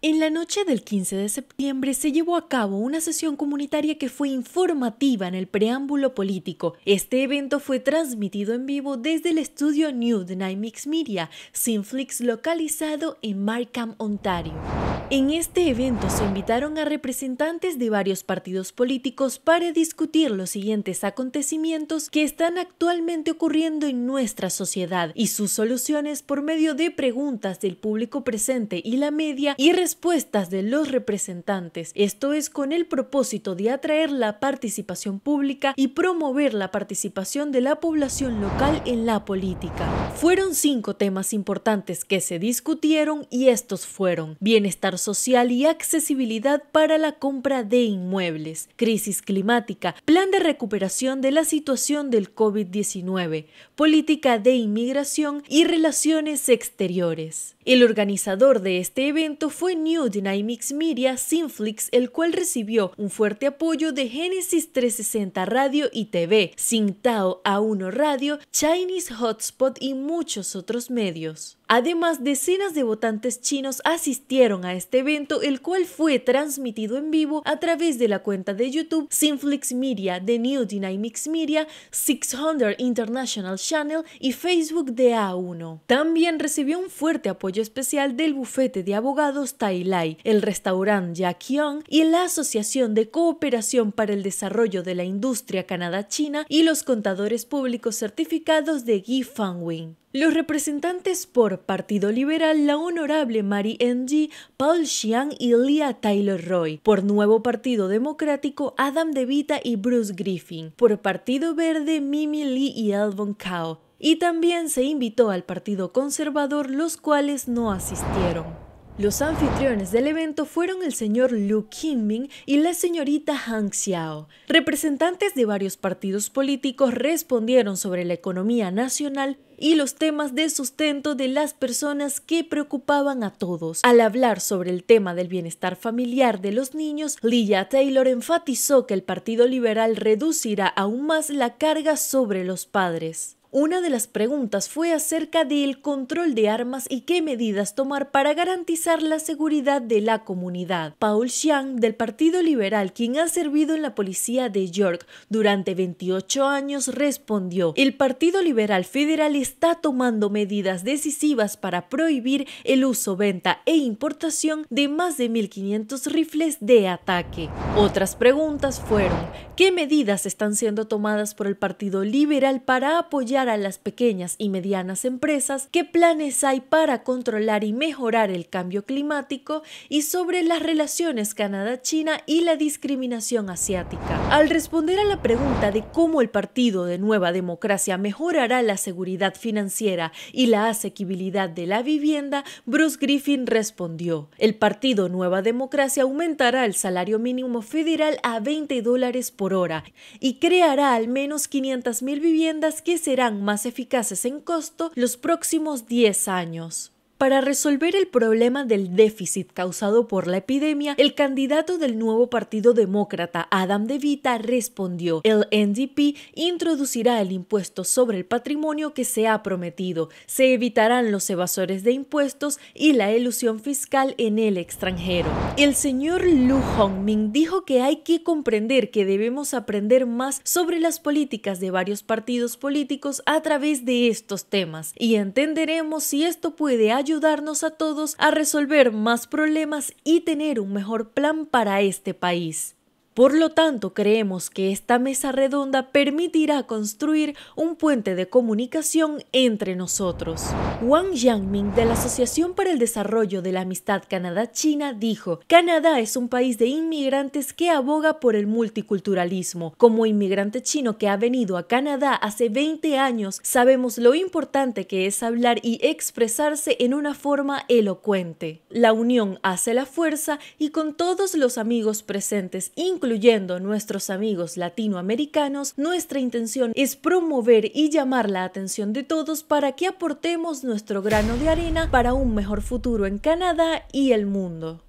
En la noche del 15 de septiembre se llevó a cabo una sesión comunitaria que fue informativa en el preámbulo político. Este evento fue transmitido en vivo desde el estudio New Mix Media, Sinflix localizado en Markham, Ontario. En este evento se invitaron a representantes de varios partidos políticos para discutir los siguientes acontecimientos que están actualmente ocurriendo en nuestra sociedad y sus soluciones por medio de preguntas del público presente y la media y respuestas de los representantes. Esto es con el propósito de atraer la participación pública y promover la participación de la población local en la política. Fueron cinco temas importantes que se discutieron y estos fueron bienestar social y accesibilidad para la compra de inmuebles, crisis climática, plan de recuperación de la situación del COVID-19, política de inmigración y relaciones exteriores. El organizador de este evento fue New Dynamics Media Sinflix, el cual recibió un fuerte apoyo de Genesis 360 Radio y TV, Tao A1 Radio, Chinese Hotspot y muchos otros medios. Además, decenas de votantes chinos asistieron a este evento, el cual fue transmitido en vivo a través de la cuenta de YouTube Sinflix Media, de New Dynamics Media, 600 International Channel y Facebook de A1. También recibió un fuerte apoyo especial del bufete de abogados Tai Lai, el restaurante Yakyong y la Asociación de Cooperación para el Desarrollo de la Industria Canadá-China y los contadores públicos certificados de Guy Wing. Los representantes por Partido Liberal, la honorable Mary Ng, Paul Xiang y Leah Taylor Roy. Por Nuevo Partido Democrático, Adam DeVita y Bruce Griffin. Por Partido Verde, Mimi Lee y Elvon Cao y también se invitó al Partido Conservador, los cuales no asistieron. Los anfitriones del evento fueron el señor Liu Qingming y la señorita Han Xiao. Representantes de varios partidos políticos respondieron sobre la economía nacional y los temas de sustento de las personas que preocupaban a todos. Al hablar sobre el tema del bienestar familiar de los niños, Lia Taylor enfatizó que el Partido Liberal reducirá aún más la carga sobre los padres. Una de las preguntas fue acerca del control de armas y qué medidas tomar para garantizar la seguridad de la comunidad. Paul Xiang, del Partido Liberal, quien ha servido en la policía de York durante 28 años, respondió, el Partido Liberal Federal está tomando medidas decisivas para prohibir el uso, venta e importación de más de 1.500 rifles de ataque. Otras preguntas fueron, ¿qué medidas están siendo tomadas por el Partido Liberal para apoyar a las pequeñas y medianas empresas, qué planes hay para controlar y mejorar el cambio climático y sobre las relaciones Canadá-China y la discriminación asiática. Al responder a la pregunta de cómo el Partido de Nueva Democracia mejorará la seguridad financiera y la asequibilidad de la vivienda, Bruce Griffin respondió, el Partido Nueva Democracia aumentará el salario mínimo federal a 20 dólares por hora y creará al menos 500.000 viviendas que serán más eficaces en costo los próximos 10 años. Para resolver el problema del déficit causado por la epidemia, el candidato del nuevo Partido Demócrata, Adam De Vita, respondió, el NDP introducirá el impuesto sobre el patrimonio que se ha prometido, se evitarán los evasores de impuestos y la elusión fiscal en el extranjero. El señor Lu Hongming dijo que hay que comprender que debemos aprender más sobre las políticas de varios partidos políticos a través de estos temas y entenderemos si esto puede ayudar ayudarnos a todos a resolver más problemas y tener un mejor plan para este país. Por lo tanto, creemos que esta mesa redonda permitirá construir un puente de comunicación entre nosotros. Wang Yangming de la Asociación para el Desarrollo de la Amistad Canadá-China dijo, Canadá es un país de inmigrantes que aboga por el multiculturalismo. Como inmigrante chino que ha venido a Canadá hace 20 años, sabemos lo importante que es hablar y expresarse en una forma elocuente. La unión hace la fuerza y con todos los amigos presentes, incluso incluyendo nuestros amigos latinoamericanos, nuestra intención es promover y llamar la atención de todos para que aportemos nuestro grano de arena para un mejor futuro en Canadá y el mundo.